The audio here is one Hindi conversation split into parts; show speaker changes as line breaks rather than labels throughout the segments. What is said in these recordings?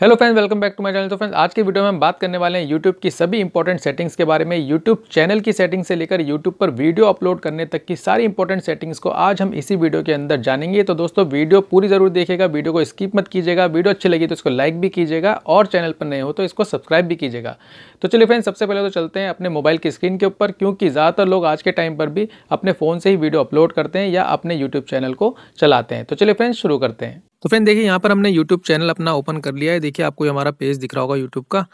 hello friends welcome back to my channel तो फ्रेंड्स आज के वीडियो में हम बात करने वाले हैं यूट्यूब की सभी इंपॉर्टेंट सेटिंग्स के बारे में यूट्यूब चैनल की सेटिंग से लेकर यूट्यूब पर वीडियो अपलोड करने तक की सारी इंपॉर्टेंट सेटिंग्स को आज हम इसी वीडियो के अंदर जानेंगे तो दोस्तों वीडियो पूरी जरूर देखेगा वीडियो को स्किप मत कीजिएगा वीडियो अच्छी लगी तो इसको लाइक भी कीजिएगा और चैनल पर नए हो तो इसको सब्सक्राइब भी कीजिएगा तो चलिए फ्रेंड्स सबसे पहले तो चलते हैं अपने मोबाइल की स्क्रीन के ऊपर क्योंकि ज़्यादातर लोग आज के टाइम पर भी अपने फ़ोन से ही वीडियो अपलोड करते हैं या अपने यूट्यूब चैनल को चलाते हैं तो चलिए फ्रेंड्स शुरू करते हैं तो फ्रेंड देखिए यहाँ पर हमने यूट्यूब चैनल अपना ओपन कर लिया है देखिए आपको हमारा पेज दिख रहा होगा यूट्यूब का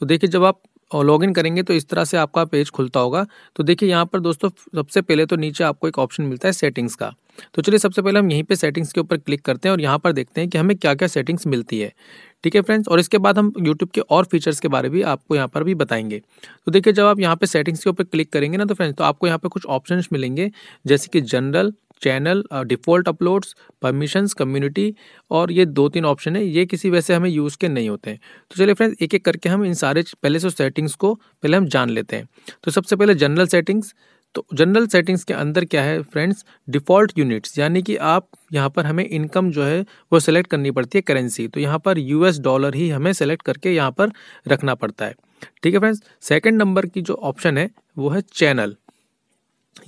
तो देखिए जब आप लॉग इन करेंगे तो इस तरह से आपका पेज खुलता होगा तो देखिए यहाँ पर दोस्तों सबसे पहले तो नीचे आपको एक ऑप्शन मिलता है सेटिंग्स का तो चलिए सबसे पहले हम यहीं पे सेटिंग्स के ऊपर क्लिक करते हैं और यहाँ पर देखते हैं कि हमें क्या क्या सेटिंग्स मिलती है ठीक है फ्रेंड्स और इसके बाद हम यूट्यूब के और फीचर्स के बारे भी आपको यहाँ पर भी बताएंगे तो देखिए जब आप यहाँ पर सेटिंग्स के ऊपर क्लिक करेंगे ना तो फ्रेंड्स तो आपको यहाँ पर कुछ ऑप्शन मिलेंगे जैसे कि general channel default uploads permissions community और ये दो तीन ऑप्शन है ये किसी वैसे हमें यूज़ के नहीं होते हैं तो चलिए फ्रेंड्स एक एक करके हम इन सारे पहले से सेटिंग्स को पहले हम जान लेते हैं तो सबसे पहले जनरल सेटिंग्स तो जनरल सेटिंग्स के अंदर क्या है फ्रेंड्स डिफ़ॉल्ट यूनिट्स यानी कि आप यहाँ पर हमें इनकम जो है वो सिलेक्ट करनी पड़ती है करेंसी तो यहाँ पर यू डॉलर ही हमें सेलेक्ट करके यहाँ पर रखना पड़ता है ठीक है फ्रेंड्स सेकेंड नंबर की जो ऑप्शन है वो है चैनल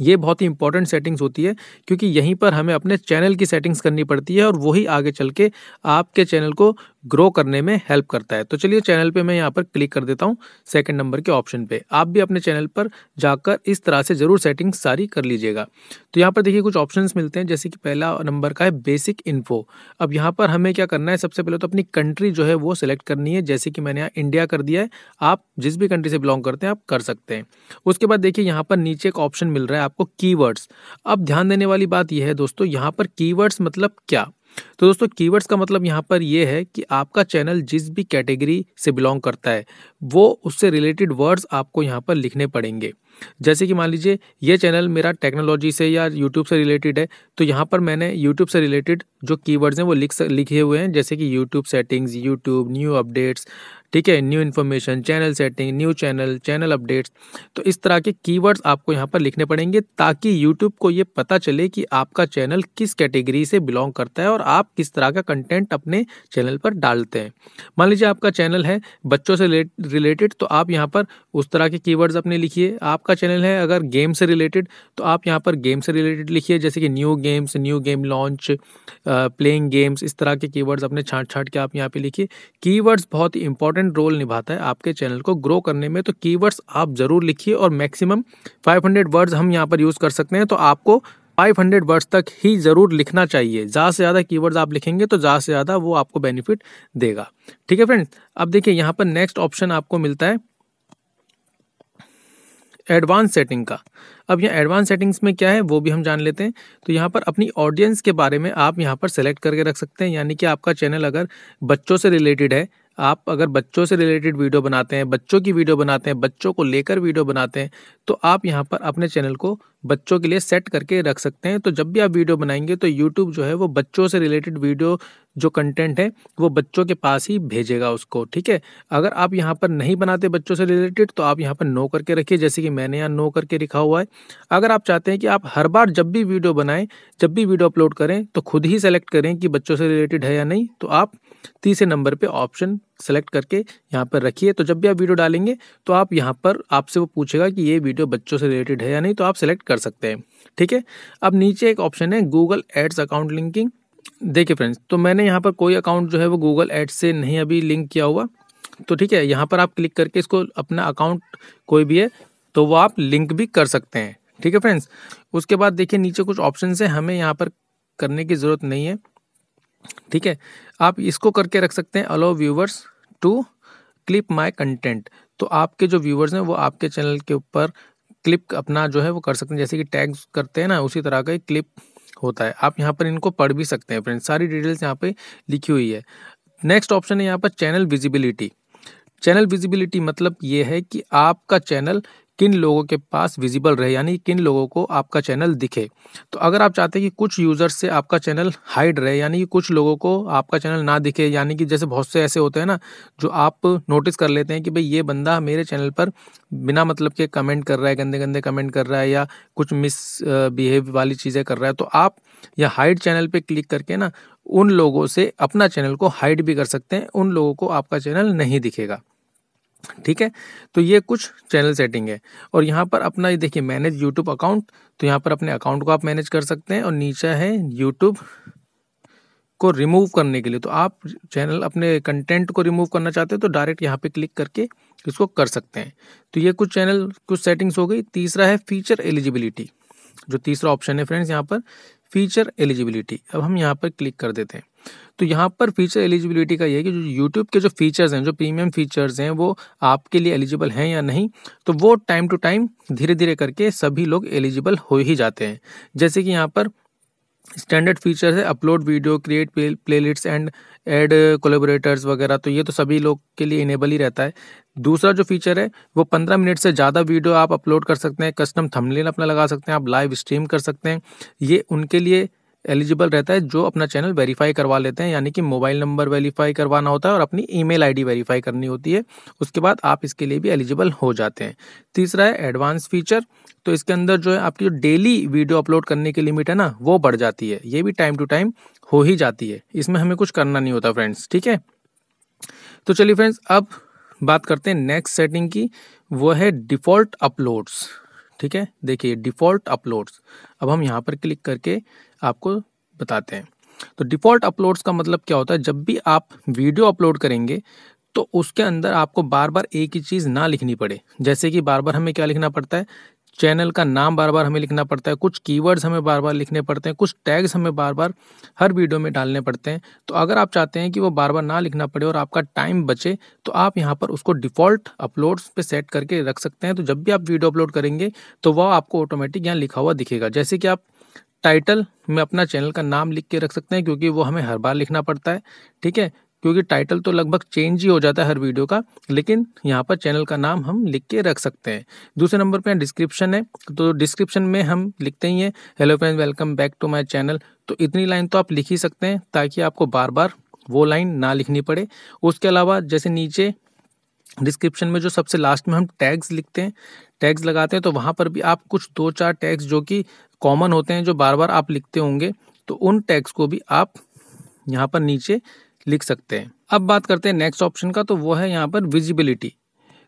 ये बहुत ही इंपॉर्टेंट सेटिंग्स होती है क्योंकि यहीं पर हमें अपने चैनल की सेटिंग्स करनी पड़ती है और वही आगे चल के आपके चैनल को ग्रो करने में हेल्प करता है तो चलिए चैनल पे मैं यहाँ पर क्लिक कर देता हूँ सेकंड नंबर के ऑप्शन पे आप भी अपने चैनल पर जाकर इस तरह से ज़रूर सेटिंग सारी कर लीजिएगा तो यहाँ पर देखिए कुछ ऑप्शन मिलते हैं जैसे कि पहला नंबर का है बेसिक इन्फो अब यहाँ पर हमें क्या करना है सबसे पहले तो अपनी कंट्री जो है वो सिलेक्ट करनी है जैसे कि मैंने यहाँ इंडिया कर दिया है आप जिस भी कंट्री से बिलोंग करते हैं आप कर सकते हैं उसके बाद देखिए यहाँ पर नीचे एक ऑप्शन मिल रहा है आपको की अब ध्यान देने वाली बात यह है दोस्तों यहाँ पर की मतलब क्या तो दोस्तों कीवर्ड्स का मतलब यहाँ पर यह है कि आपका चैनल जिस भी कैटेगरी से बिलोंग करता है वो उससे रिलेटेड वर्ड्स आपको यहाँ पर लिखने पड़ेंगे जैसे कि मान लीजिए ये चैनल मेरा टेक्नोलॉजी से या यूट्यूब से रिलेटेड है तो यहाँ पर मैंने यूट्यूब से रिलेटेड जो कीवर्ड्स हैं वो लिख लिखे हुए हैं जैसे कि YouTube settings YouTube new updates ठीक है new information channel setting new channel channel updates तो इस तरह के कीवर्ड्स आपको यहाँ पर लिखने पड़ेंगे ताकि यूट्यूब को ये पता चले कि आपका चैनल किस कैटेगरी से बिलोंग करता है और आप किस तरह का कंटेंट अपने चैनल पर डालते हैं मान लीजिए आपका चैनल है बच्चों से रिलेटेड तो आप यहाँ पर उस तरह के कीवर्ड्स अपने लिखिए आपका आपका चैनल है अगर गेम से रिलेटेड तो आप यहाँ पर गेम से रिलेटेड लिखिए जैसे कि new games new game launch playing games इस तरह के कीवर्ड्स अपने छांट छांट के आप यहाँ पे लिखिए कीवर्ड्स बहुत ही इंपॉर्टेंट रोल निभाता है आपके चैनल को ग्रो करने में तो कीवर्ड्स आप ज़रूर लिखिए और मैक्सिमम 500 वर्ड्स हम यहाँ पर यूज़ कर सकते हैं तो आपको 500 वर्ड्स तक ही ज़रूर लिखना चाहिए ज़्यादा से ज़्यादा कीवर्ड्स आप लिखेंगे तो ज़्यादा से ज़्यादा वो आपको बेनिफिट देगा ठीक है फ्रेंड्स अब देखिए यहाँ पर नेक्स्ट ऑप्शन आपको मिलता है एडवांस सेटिंग का अब यहाँ एडवांस सेटिंग्स में क्या है वो भी हम जान लेते हैं तो यहाँ पर अपनी ऑडियंस के बारे में आप यहाँ पर सेलेक्ट करके रख सकते हैं यानी कि आपका चैनल अगर बच्चों से रिलेटेड है आप अगर बच्चों से रिलेटेड वीडियो बनाते हैं बच्चों की वीडियो बनाते हैं बच्चों को लेकर वीडियो बनाते हैं तो आप यहाँ पर अपने चैनल को बच्चों के लिए सेट करके रख सकते हैं तो जब भी आप वीडियो बनाएंगे तो यूट्यूब जो है वो बच्चों से रिलेटेड वीडियो जो कंटेंट है वो बच्चों के पास ही भेजेगा उसको ठीक है अगर आप यहाँ पर नहीं बनाते बच्चों से रिलेटेड तो आप यहाँ पर नो करके रखिए जैसे कि मैंने यहाँ नो करके लिखा हुआ है अगर आप चाहते हैं कि आप हर बार जब भी वीडियो बनाएं जब भी वीडियो अपलोड करें तो खुद ही सेलेक्ट करें कि बच्चों से रिलेटेड है या नहीं तो आप तीसरे नंबर पर ऑप्शन सेलेक्ट करके यहाँ पर रखिए तो जब भी आप वीडियो डालेंगे तो आप यहाँ पर आपसे वो पूछेगा कि ये वीडियो बच्चों से रिलेटेड है या नहीं तो आप सेलेक्ट कर सकते हैं ठीक है अब नीचे एक ऑप्शन है गूगल एड्स अकाउंट लिंकिंग देखिए फ्रेंड्स तो मैंने यहाँ पर कोई अकाउंट जो है वो गूगल एड्स से नहीं अभी लिंक किया हुआ तो ठीक है यहाँ पर आप क्लिक करके इसको अपना अकाउंट कोई भी है तो वो आप लिंक भी कर सकते हैं ठीक है फ्रेंड्स उसके बाद देखिए नीचे कुछ ऑप्शन है हमें यहाँ पर करने की ज़रूरत नहीं है ठीक है आप इसको करके रख सकते हैं allow viewers to clip my content तो आपके जो व्यूवर्स हैं वो आपके चैनल के ऊपर क्लिप अपना जो है वो कर सकते हैं जैसे कि टैग्स करते हैं ना उसी तरह का एक क्लिप होता है आप यहाँ पर इनको पढ़ भी सकते हैं फ्रेंड्स सारी डिटेल्स यहाँ पे लिखी हुई है नेक्स्ट ऑप्शन है यहाँ पर चैनल विजिबिलिटी चैनल विजिबिलिटी मतलब ये है कि आपका चैनल किन लोगों के पास विजिबल रहे यानी किन लोगों को आपका चैनल दिखे तो अगर आप चाहते हैं कि कुछ यूज़र्स से आपका चैनल हाइड रहे यानी कि कुछ लोगों को आपका चैनल ना दिखे यानी कि जैसे बहुत से ऐसे होते हैं ना जो आप नोटिस कर लेते हैं कि भाई ये बंदा मेरे चैनल पर बिना मतलब के कमेंट कर रहा है गंदे गंदे कमेंट कर रहा है या कुछ मिस बिहेव वाली चीज़ें कर रहा है तो आप या हाइड चैनल पर क्लिक करके ना उन लोगों से अपना चैनल को हाइड भी कर सकते हैं उन लोगों को आपका चैनल नहीं दिखेगा ठीक है तो ये कुछ चैनल सेटिंग है और यहाँ पर अपना ये देखिए मैनेज यूट्यूब अकाउंट तो यहाँ पर अपने अकाउंट को आप मैनेज कर सकते हैं और नीचे है यूट्यूब को रिमूव करने के लिए तो आप चैनल अपने कंटेंट को रिमूव करना चाहते हैं तो डायरेक्ट यहाँ पे क्लिक करके इसको कर सकते हैं तो ये कुछ चैनल कुछ सेटिंग्स हो गई तीसरा है फीचर एलिजिबिलिटी जो तीसरा ऑप्शन है फ्रेंड्स यहाँ पर फीचर एलिजिबिलिटी अब हम यहाँ पर क्लिक कर देते हैं तो यहाँ पर फीचर एलिजिबिलिटी का ये है कि जो यूट्यूब के जो फीचर्स हैं जो प्रीमियम फीचर्स हैं वो आपके लिए एलिजिबल हैं या नहीं तो वो टाइम टू टाइम धीरे धीरे करके सभी लोग एलिजिबल हो ही जाते हैं जैसे कि यहाँ पर स्टैंडर्ड फीचर्स है upload video create play and add collaborators वगैरह तो ये तो सभी लोग के लिए इनेबल ही रहता है दूसरा जो फीचर है वो पंद्रह मिनट से ज़्यादा वीडियो आप अपलोड कर सकते हैं कस्टम थंबनेल अपना लगा सकते हैं आप लाइव स्ट्रीम कर सकते हैं ये उनके लिए एलिजिबल रहता है जो अपना चैनल वेरीफाई करवा लेते हैं यानी कि मोबाइल नंबर वेरीफाई करवाना होता है और अपनी ईमेल आईडी वेरीफाई करनी होती है उसके बाद आप इसके लिए भी एलिजिबल हो जाते हैं तीसरा है एडवांस फीचर तो इसके अंदर जो है आपकी जो डेली वीडियो अपलोड करने की लिमिट है ना वो बढ़ जाती है ये भी टाइम टू टाइम हो ही जाती है इसमें हमें कुछ करना नहीं होता फ्रेंड्स ठीक है तो चलिए फ्रेंड्स अब बात करते हैं नेक्स्ट सेटिंग की वो है डिफ़ॉल्ट अपलोड्स ठीक है देखिए डिफ़ॉल्ट अपलोड्स अब हम यहाँ पर क्लिक करके आपको बताते हैं तो डिफ़ॉल्ट अपलोड्स का मतलब क्या होता है जब भी आप वीडियो अपलोड करेंगे तो उसके अंदर आपको बार बार एक ही चीज़ ना लिखनी पड़े जैसे कि बार बार हमें क्या लिखना पड़ता है चैनल का नाम बार बार हमें लिखना पड़ता है कुछ कीवर्ड्स हमें बार बार लिखने पड़ते हैं कुछ टैग्स हमें बार बार हर वीडियो में डालने पड़ते हैं तो अगर आप चाहते हैं कि वो बार बार ना लिखना पड़े और आपका टाइम बचे तो आप यहाँ पर उसको डिफ़ॉल्ट अपलोड्स पे सेट करके रख सकते हैं तो जब भी आप वीडियो अपलोड करेंगे तो वह आपको ऑटोमेटिक यहाँ लिखा हुआ दिखेगा जैसे कि आप टाइटल में अपना चैनल का नाम लिख के रख सकते हैं क्योंकि वो हमें हर बार लिखना पड़ता है ठीक है क्योंकि टाइटल तो लगभग चेंज ही हो जाता है हर वीडियो का लेकिन यहाँ पर चैनल का नाम हम लिख के रख सकते हैं दूसरे नंबर पर डिस्क्रिप्शन है तो डिस्क्रिप्शन में हम लिखते ही हैं hello friend welcome back to my channel तो इतनी लाइन तो आप लिख ही सकते हैं ताकि आपको बार बार वो लाइन ना लिखनी पड़े उसके अलावा जैसे नीचे डिस्क्रिप्शन में जो सबसे लास्ट में हम टैग्स लिखते हैं टैग्स लगाते हैं तो वहाँ पर भी आप कुछ दो चार टैग्स जो कि कॉमन होते हैं जो बार बार आप लिखते होंगे तो उन टैग्स को भी आप यहाँ पर नीचे लिख सकते हैं अब बात करते हैं नेक्स्ट ऑप्शन का तो वो है यहाँ पर विजिबिलिटी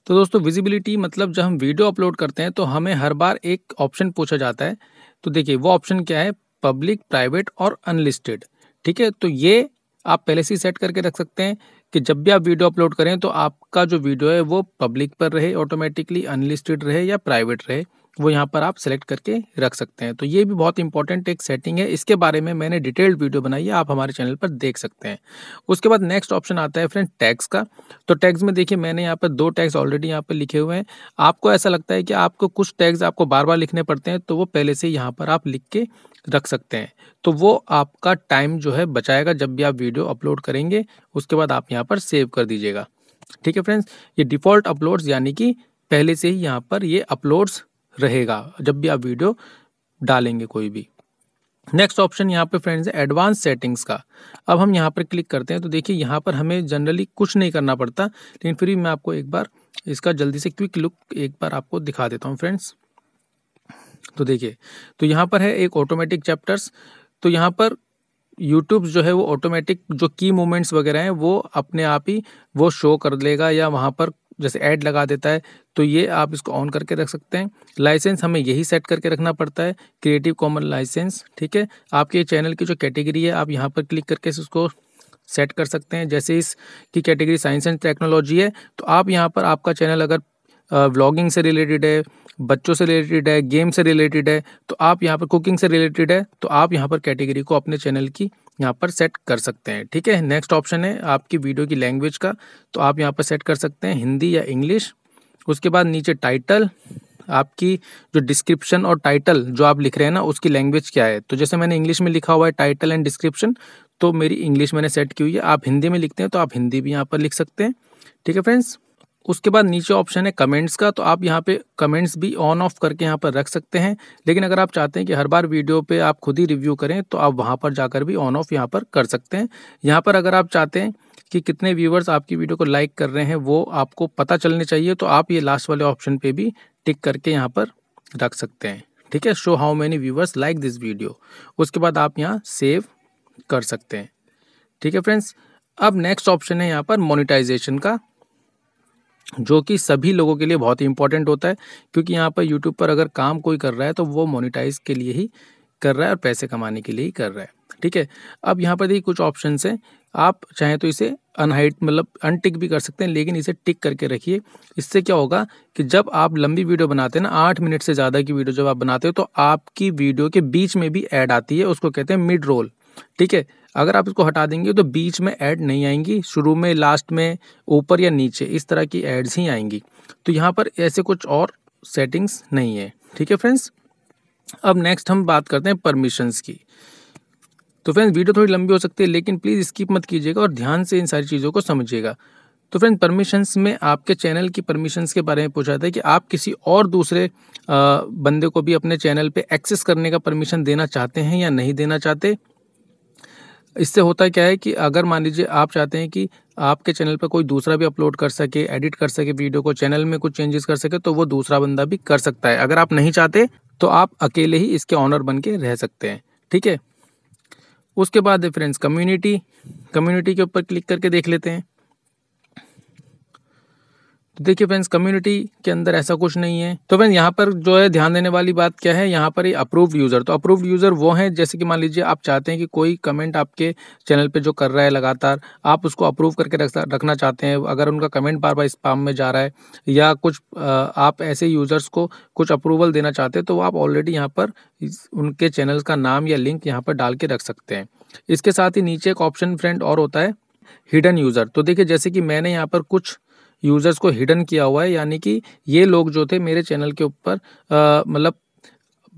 तो दोस्तों विजिबिलिटी मतलब जब हम वीडियो अपलोड करते हैं तो हमें हर बार एक ऑप्शन पूछा जाता है तो देखिए वो ऑप्शन क्या है पब्लिक प्राइवेट और अनलिस्टेड ठीक है तो ये आप पहले से सेट करके रख सकते हैं कि जब भी आप वीडियो अपलोड करें तो आपका जो वीडियो है वो पब्लिक पर रहे ऑटोमेटिकली अनलिस्टेड रहे या प्राइवेट रहे वो यहाँ पर आप सेलेक्ट करके रख सकते हैं तो ये भी बहुत इंपॉर्टेंट एक सेटिंग है इसके बारे में मैंने डिटेल्ड वीडियो बनाई है आप हमारे चैनल पर देख सकते हैं उसके बाद नेक्स्ट ऑप्शन आता है फ्रेंड टैक्स का तो टैक्स में देखिए मैंने यहाँ पर दो टैक्स ऑलरेडी यहाँ पर लिखे हुए हैं आपको ऐसा लगता है कि आपको कुछ टैक्स आपको बार बार लिखने पड़ते हैं तो वो पहले से यहाँ पर आप लिख के रख सकते हैं तो वो आपका टाइम जो है बचाएगा जब भी आप वीडियो अपलोड करेंगे उसके बाद आप यहाँ पर सेव कर दीजिएगा ठीक है फ्रेंड्स ये डिफ़ॉल्ट अपलोड्स यानी कि पहले से ही यहाँ पर ये अपलोड्स रहेगा जब भी आप वीडियो डालेंगे कोई भी नेक्स्ट ऑप्शन यहाँ पे फ्रेंड्स है एडवांस सेटिंग्स का अब हम यहाँ पर क्लिक करते हैं तो देखिए यहाँ पर हमें जनरली कुछ नहीं करना पड़ता लेकिन फिर भी मैं आपको एक बार इसका जल्दी से क्विक लुक एक बार आपको दिखा देता हूँ फ्रेंड्स तो देखिए तो यहाँ पर है एक ऑटोमेटिक चैप्टर्स तो यहाँ पर यूट्यूब जो है वो ऑटोमेटिक जो की मोमेंट्स वगैरह हैं वो अपने आप ही वो शो कर लेगा या वहाँ पर जैसे ऐड लगा देता है तो ये आप इसको ऑन करके रख सकते हैं लाइसेंस हमें यही सेट करके रखना पड़ता है क्रिएटिव कॉमन लाइसेंस ठीक है आपके चैनल की जो कैटेगरी है आप यहाँ पर क्लिक करके इसको सेट कर सकते हैं जैसे इस की कैटेगरी साइंस एंड टेक्नोलॉजी है तो आप यहाँ पर आपका चैनल अगर व्लॉगिंग से रिलेटेड है बच्चों से रिलेटेड है गेम से रिलेटेड है तो आप यहाँ पर कुकिंग से रिलेटेड है तो आप यहाँ पर कैटेगरी को अपने चैनल की यहाँ पर सेट कर सकते हैं ठीक है नेक्स्ट ऑप्शन है आपकी वीडियो की लैंग्वेज का तो आप यहाँ पर सेट कर सकते हैं हिंदी या इंग्लिश उसके बाद नीचे टाइटल आपकी जो डिस्क्रिप्शन और टाइटल जो आप लिख रहे हैं ना उसकी लैंग्वेज क्या है तो जैसे मैंने इंग्लिश में लिखा हुआ है टाइटल एंड डिस्क्रिप्शन तो मेरी इंग्लिश मैंने सेट की हुई है आप हिंदी में लिखते हैं तो आप हिंदी भी यहाँ पर लिख सकते हैं ठीक है फ्रेंड्स उसके बाद नीचे ऑप्शन है कमेंट्स का तो आप यहाँ पे कमेंट्स भी ऑन ऑफ करके यहाँ पर रख सकते हैं लेकिन अगर आप चाहते हैं कि हर बार वीडियो पे आप खुद ही रिव्यू करें तो आप वहाँ पर जाकर भी ऑन ऑफ यहाँ पर कर सकते हैं यहाँ पर अगर आप चाहते हैं कि कितने व्यूवर्स आपकी वीडियो को लाइक कर रहे हैं वो आपको पता चलने चाहिए तो आप ये लास्ट वाले ऑप्शन पे भी टिक करके यहाँ पर रख सकते हैं ठीक है show how many viewers like this video उसके बाद आप यहाँ सेव कर सकते हैं ठीक है फ्रेंड्स अब नेक्स्ट ऑप्शन है यहाँ पर मोनिटाइजेशन का जो कि सभी लोगों के लिए बहुत ही इंपॉर्टेंट होता है क्योंकि यहाँ पर यूट्यूब पर अगर काम कोई कर रहा है तो वो मोनिटाइज के लिए ही कर रहा है और पैसे कमाने के लिए ही कर रहा है ठीक है अब यहाँ पर देखिए कुछ ऑप्शन हैं आप चाहें तो इसे अनहाइट मतलब अनटिक भी कर सकते हैं लेकिन इसे टिक करके रखिए इससे क्या होगा कि जब आप लंबी वीडियो बनाते हैं ना आठ मिनट से ज़्यादा की वीडियो जब आप बनाते हो तो आपकी वीडियो के बीच में भी ऐड आती है उसको कहते हैं मिड रोल ठीक है अगर आप इसको हटा देंगे तो बीच में ऐड नहीं आएंगी शुरू में लास्ट में ऊपर या नीचे इस तरह की एड्स ही आएंगी तो यहाँ पर ऐसे कुछ और सेटिंग्स नहीं है ठीक है फ्रेंड्स अब नेक्स्ट हम बात करते हैं परमिशंस की तो फ्रेंड्स वीडियो थोड़ी लंबी हो सकती है लेकिन प्लीज़ स्किप मत कीजिएगा और ध्यान से इन सारी चीज़ों को समझिएगा तो फ्रेंड परमिशंस में आपके चैनल की परमिशंस के बारे में पूछा था कि आप किसी और दूसरे बंदे को भी अपने चैनल पे एक्सेस करने का परमिशन देना चाहते हैं या नहीं देना चाहते इससे होता क्या है कि अगर मान लीजिए आप चाहते हैं कि आपके चैनल पर कोई दूसरा भी अपलोड कर सके एडिट कर सके वीडियो को चैनल में कुछ चेंजेस कर सके तो वो दूसरा बंदा भी कर सकता है अगर आप नहीं चाहते तो आप अकेले ही इसके ऑनर बन के रह सकते हैं ठीक है उसके बाद है फ्रेंड्स कम्युनिटी कम्युनिटी के ऊपर क्लिक करके देख लेते हैं तो देखिए फ्रेंड्स कम्युनिटी के अंदर ऐसा कुछ नहीं है तो फ्रेंड्स यहाँ पर जो है ध्यान देने वाली बात क्या है यहाँ पर अप्रूव अप्रूव्ड यूज़र तो अप्रूव्ड यूज़र वो हैं जैसे कि मान लीजिए आप चाहते हैं कि कोई कमेंट आपके चैनल पे जो कर रहा है लगातार आप उसको अप्रूव करके रख, रखना चाहते हैं अगर उनका कमेंट बार बार स्पाम में जा रहा है या कुछ आप ऐसे यूज़र्स को कुछ अप्रूवल देना चाहते हैं तो आप ऑलरेडी यहाँ पर उनके चैनल का नाम या लिंक यहाँ पर डाल के रख सकते हैं इसके साथ ही नीचे एक ऑप्शन फ्रेंड और होता है हिडन यूज़र तो देखिए जैसे कि मैंने यहाँ पर कुछ यूज़र्स को हिडन किया हुआ है यानी कि ये लोग जो थे मेरे चैनल के ऊपर मतलब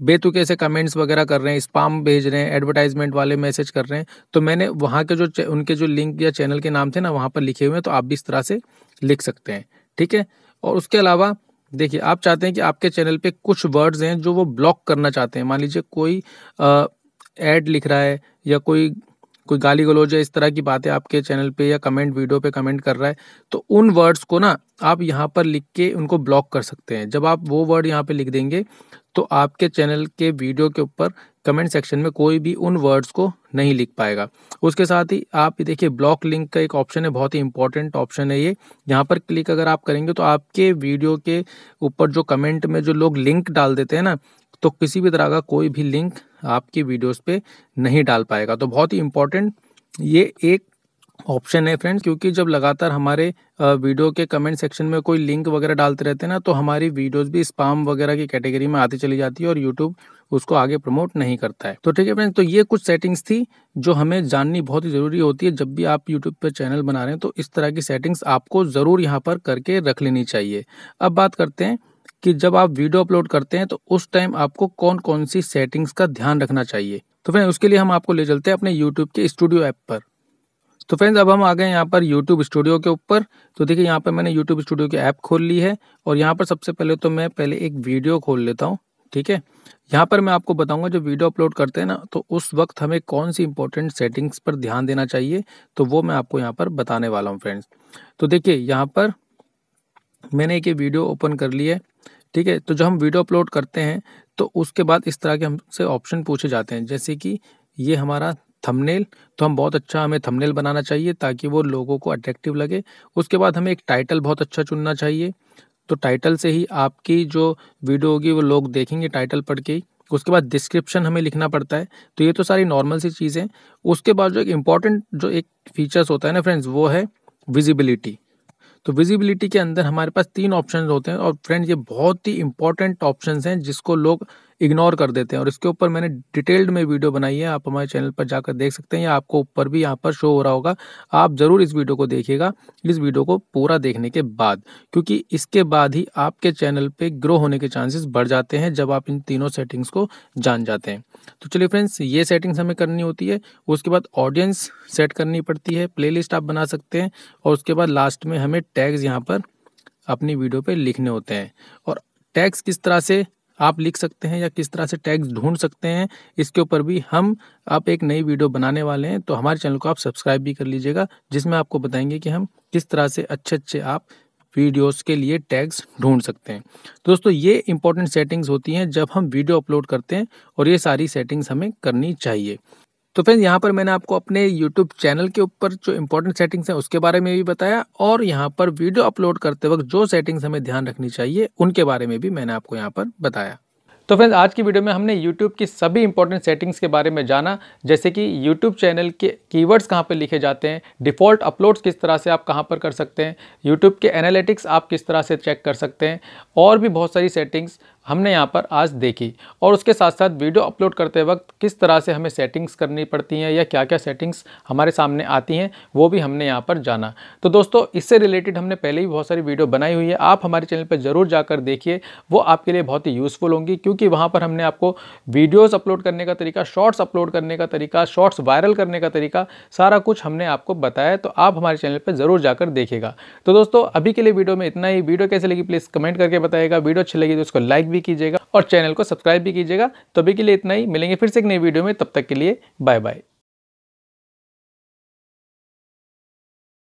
बेतुके से कमेंट्स वगैरह कर रहे हैं स्पाम भेज रहे हैं एडवर्टाइजमेंट वाले मैसेज कर रहे हैं तो मैंने वहाँ के जो उनके जो लिंक या चैनल के नाम थे ना वहाँ पर लिखे हुए हैं तो आप भी इस तरह से लिख सकते हैं ठीक है और उसके अलावा देखिए आप चाहते हैं कि आपके चैनल पे कुछ वर्ड्स हैं जो वो ब्लॉक करना चाहते हैं मान लीजिए कोई एड लिख रहा है या कोई कोई गाली गलोज या इस तरह की बातें आपके चैनल पे या कमेंट वीडियो पे कमेंट कर रहा है तो उन वर्ड्स को ना आप यहाँ पर लिख के उनको ब्लॉक कर सकते हैं जब आप वो वर्ड यहाँ पे लिख देंगे तो आपके चैनल के वीडियो के ऊपर कमेंट सेक्शन में कोई भी उन वर्ड्स को नहीं लिख पाएगा उसके साथ ही आप देखिए ब्लॉक लिंक का एक ऑप्शन है बहुत ही इंपॉर्टेंट ऑप्शन है ये यहाँ पर क्लिक अगर आप करेंगे तो आपके वीडियो के ऊपर जो कमेंट में जो लोग लिंक डाल देते हैं ना तो किसी भी तरह का कोई भी लिंक आपकी वीडियोस पे नहीं डाल पाएगा तो बहुत ही इंपॉर्टेंट ये एक ऑप्शन है फ्रेंड्स क्योंकि जब लगातार हमारे वीडियो के कमेंट सेक्शन में कोई लिंक वगैरह डालते रहते हैं ना तो हमारी वीडियोस भी स्पाम वगैरह की कैटेगरी में आती चली जाती है और यूट्यूब उसको आगे प्रमोट नहीं करता है तो ठीक है फ्रेंड्स तो ये कुछ सेटिंग्स थी जो हमें जाननी बहुत ही ज़रूरी होती है जब भी आप यूट्यूब पर चैनल बना रहे हैं तो इस तरह की सेटिंग्स आपको ज़रूर यहाँ पर करके रख लेनी चाहिए अब बात करते हैं कि जब आप वीडियो अपलोड करते हैं तो उस टाइम आपको कौन कौन सी सेटिंग्स का ध्यान रखना चाहिए तो फ्रेंड उसके लिए हम आपको ले चलते हैं अपने यूट्यूब के स्टूडियो ऐप पर तो फ्रेंड्स अब हम आ गए यहाँ पर यूट्यूब स्टूडियो के ऊपर तो देखिए यहाँ पर मैंने यूट्यूब स्टूडियो की ऐप खोल ली है और यहाँ पर सबसे पहले तो मैं पहले एक वीडियो खोल लेता हूँ ठीक है यहाँ पर मैं आपको बताऊंगा जब वीडियो अपलोड करते हैं ना तो उस वक्त हमें कौन सी इंपॉर्टेंट सेटिंग्स पर ध्यान देना चाहिए तो वो मैं आपको यहाँ पर बताने वाला हूँ फ्रेंड्स तो देखिए यहाँ पर मैंने एक ये वीडियो ओपन कर ली है ठीक है तो जब हम वीडियो अपलोड करते हैं तो उसके बाद इस तरह के हमसे ऑप्शन पूछे जाते हैं जैसे कि ये हमारा थंबनेल तो हम बहुत अच्छा हमें थंबनेल बनाना चाहिए ताकि वो लोगों को अट्रैक्टिव लगे उसके बाद हमें एक टाइटल बहुत अच्छा चुनना चाहिए तो टाइटल से ही आपकी जो वीडियो होगी वो लोग देखेंगे टाइटल पढ़ के उसके बाद डिस्क्रिप्शन हमें लिखना पड़ता है तो ये तो सारी नॉर्मल सी चीज़ें उसके बाद जो एक इम्पॉर्टेंट जो एक फीचर्स होता है ना फ्रेंड्स वो है विजिबिलिटी तो विजिबिलिटी के अंदर हमारे पास तीन ऑप्शन होते हैं और फ्रेंड ये बहुत ही इंपॉर्टेंट ऑप्शन हैं जिसको लोग इग्नोर कर देते हैं और इसके ऊपर मैंने डिटेल्ड में वीडियो बनाई है आप हमारे चैनल पर जाकर देख सकते हैं या आपको ऊपर भी यहाँ पर शो हो रहा होगा आप ज़रूर इस वीडियो को देखिएगा इस वीडियो को पूरा देखने के बाद क्योंकि इसके बाद ही आपके चैनल पर ग्रो होने के चांसेस बढ़ जाते हैं जब आप इन तीनों सेटिंग्स को जान जाते हैं तो चलिए फ्रेंड्स ये सेटिंग्स हमें करनी होती है उसके बाद ऑडियंस सेट करनी पड़ती है प्ले आप बना सकते हैं और उसके बाद लास्ट में हमें टैग्स यहाँ पर अपनी वीडियो पे लिखने होते हैं और टैग्स किस तरह से आप लिख सकते हैं या किस तरह से टैग्स ढूंढ सकते हैं इसके ऊपर भी हम आप एक नई वीडियो बनाने वाले हैं तो हमारे चैनल को आप सब्सक्राइब भी कर लीजिएगा जिसमें आपको बताएंगे कि हम किस तरह से अच्छे अच्छे आप वीडियोस के लिए टैग्स ढूंढ सकते हैं दोस्तों ये इंपॉर्टेंट सेटिंग्स होती हैं जब हम वीडियो अपलोड करते हैं और ये सारी सेटिंग्स हमें करनी चाहिए तो फ्रेंड यहाँ पर मैंने आपको अपने यूट्यूब चैनल के ऊपर जो इम्पोर्टेंट सेटिंग्स हैं उसके बारे में भी बताया और यहाँ पर वीडियो अपलोड करते वक्त जो सेटिंग्स हमें ध्यान रखनी चाहिए उनके बारे में भी मैंने आपको यहाँ पर बताया तो फ्रेंड्स आज की वीडियो में हमने YouTube की सभी इंपॉर्टेंट सेटिंग्स के बारे में जाना जैसे कि YouTube चैनल के कीवर्ड्स कहाँ पर लिखे जाते हैं डिफ़ॉल्ट अपलोड्स किस तरह से आप कहाँ पर कर सकते हैं YouTube के एनालिटिक्स आप किस तरह से चेक कर सकते हैं और भी बहुत सारी सेटिंग्स हमने यहाँ पर आज देखी और उसके साथ साथ वीडियो अपलोड करते वक्त किस तरह से हमें सेटिंग्स करनी पड़ती हैं या क्या क्या सेटिंग्स हमारे सामने आती हैं वो भी हमने यहाँ पर जाना तो दोस्तों इससे रिलेटेड हमने पहले ही बहुत सारी वीडियो बनाई हुई है आप हमारे चैनल पर ज़रूर जाकर देखिए वो आपके लिए बहुत ही यूज़फुल होंगी क्योंकि वहाँ पर हमने आपको वीडियोज़ अपलोड करने का तरीका शॉर्ट्स अपलोड करने का तरीका शॉर्ट्स वायरल करने का तरीका सारा कुछ हमने आपको बताया तो आप हमारे चैनल पर ज़रूर जाकर देखेगा तो दोस्तों अभी के लिए वीडियो में इतना ही वीडियो कैसे लगी प्लीज़ कमेंट करके बताएगा वीडियो अच्छी लगी तो उसको लाइक भी कीजिएगा और चैनल को सब्सक्राइब भी कीजिएगा तो के लिए इतना ही मिलेंगे फिर से एक नई वीडियो में तब तक के लिए बाय बाय